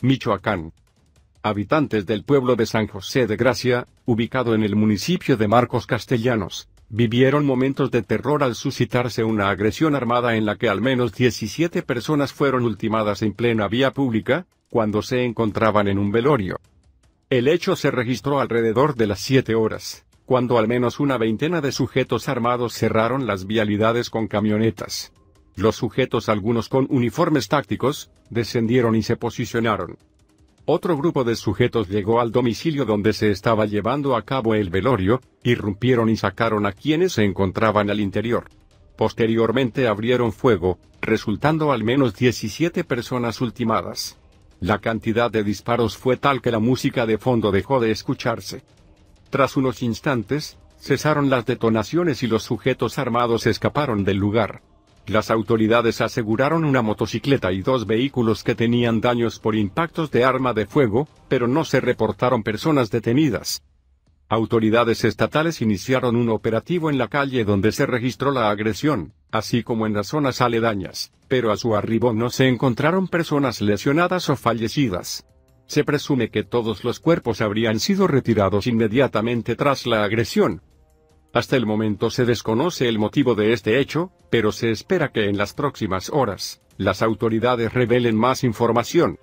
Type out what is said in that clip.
Michoacán. Habitantes del pueblo de San José de Gracia, ubicado en el municipio de Marcos Castellanos, vivieron momentos de terror al suscitarse una agresión armada en la que al menos 17 personas fueron ultimadas en plena vía pública, cuando se encontraban en un velorio. El hecho se registró alrededor de las 7 horas cuando al menos una veintena de sujetos armados cerraron las vialidades con camionetas. Los sujetos, algunos con uniformes tácticos, descendieron y se posicionaron. Otro grupo de sujetos llegó al domicilio donde se estaba llevando a cabo el velorio, irrumpieron y sacaron a quienes se encontraban al interior. Posteriormente abrieron fuego, resultando al menos 17 personas ultimadas. La cantidad de disparos fue tal que la música de fondo dejó de escucharse. Tras unos instantes, cesaron las detonaciones y los sujetos armados escaparon del lugar. Las autoridades aseguraron una motocicleta y dos vehículos que tenían daños por impactos de arma de fuego, pero no se reportaron personas detenidas. Autoridades estatales iniciaron un operativo en la calle donde se registró la agresión, así como en las zonas aledañas, pero a su arribo no se encontraron personas lesionadas o fallecidas. Se presume que todos los cuerpos habrían sido retirados inmediatamente tras la agresión. Hasta el momento se desconoce el motivo de este hecho, pero se espera que en las próximas horas, las autoridades revelen más información.